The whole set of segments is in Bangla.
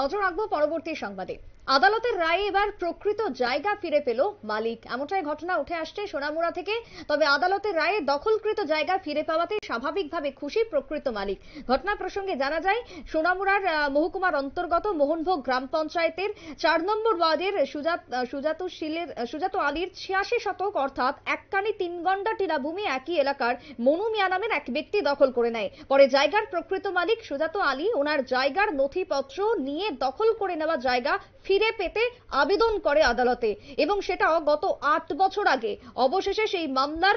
নজর রাখবো পরবর্তী সংবাদে আদালতের রায়ে এবার প্রকৃত জায়গা ফিরে পেল মালিক এমনটাই ঘটনা উঠে আসছে সোনামুড়া থেকে তবে আদালতের রায়ে দখলকৃত জায়গা ফিরে পাওয়াতে স্বাভাবিকভাবে খুশি প্রকৃত মালিক ঘটনা প্রসঙ্গে জানা যায় সোনামুড়ার মহকুমার অন্তর্গত মোহনভোগ গ্রাম পঞ্চায়েতের চার নম্বর ওয়ার্ডের সুজাত সুজাত শিলের সুজাত আলীর ছিয়াশি শতক অর্থাৎ এককানি তিন গন্ডা টিলা ভূমি একই এলাকার মনু মিয়া নামের এক ব্যক্তি দখল করে নেয় পরে জায়গার প্রকৃত মালিক সুজাত আলী ওনার জায়গার নথিপত্র নিয়ে নিয়ে দখল করে নেওয়া জায়গা ফিরে পেতে আবেদন করে আদালতে এবং সেটাও গত আট বছর আগে অবশেষে সেই মামলার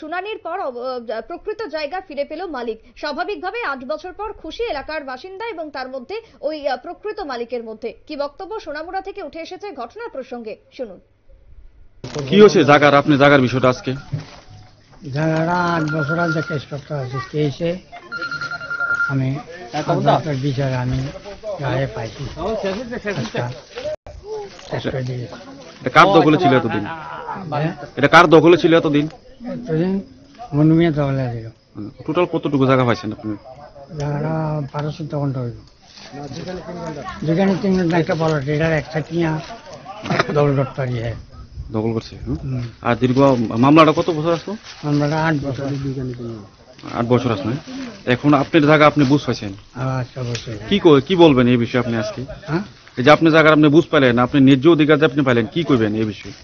শুনানির পর প্রকৃত জায়গা ফিরে পেল মালিক স্বাভাবিকভাবে আট বছর পর খুশি এলাকার বাসিন্দা এবং তার মধ্যে ওই প্রকৃত মালিকের মধ্যে কি বক্তব্য সোনামুড়া থেকে উঠে এসেছে ঘটনার প্রসঙ্গে শুনুন কি হয়েছে জাগার আপনি জাগার বিষয়টা আজকে জাগারা আট বছর আগে কেস করতে আছে কেসে আমি বিচার আমি হ্যাঁ? এটা কার দখলে ছিল এতদিন এটা কার দখলে ছিল এতদিন টোটাল কতটুকু জায়গা পাইছেন আপনি একটা একটা হ্যাঁ। হ্যাঁ? আর দীর্ঘ মামলাটা কত বছর আসলো আট বছর আট বছর আসলো এখন আপনার জায়গা আপনি বুঝ পাইছেন আচ্ছা, কি কই- কি বলবেন এই বিষয়ে আপনি আজকে হ্যাঁ এই যে আপনি জায়গার আপনি বুঝ পাইলেন আপনি ন্যায্য অধিকার যে আপনি পাইলেন কি করবেন এই বিষয়ে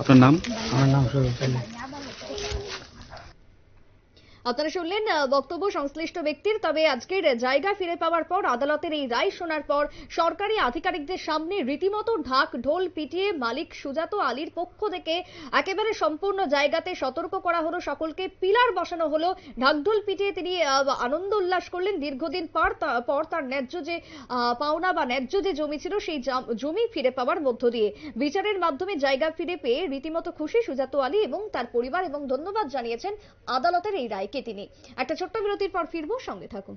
আপনার নাম আমার নাম আপনারা শুনলেন বক্তব্য সংশ্লিষ্ট ব্যক্তির তবে আজকের জায়গা ফিরে পাওয়ার পর আদালতের এই রায় শোনার পর সরকারি আধিকারিকদের সামনে রীতিমতো ঢাক ঢোল পিটিয়ে মালিক সুজাত আলীর পক্ষ থেকে একেবারে সম্পূর্ণ জায়গাতে সতর্ক করা হলো সকলকে পিলার বসানো হলো ঢাক ঢোল পিটিয়ে তিনি আনন্দ উল্লাস করলেন দীর্ঘদিন পর পর তার ন্যায্য যে পাওনা বা ন্যায্য যে জমি ছিল সেই জমি ফিরে পাওয়ার মধ্য দিয়ে বিচারের মাধ্যমে জায়গা ফিরে পেয়ে রীতিমতো খুশি সুজাত আলী এবং তার পরিবার এবং ধন্যবাদ জানিয়েছেন আদালতের এই রায়কে তিনি একটা ছোট্ট বিরতির পর ফিরবো সঙ্গে থাকুন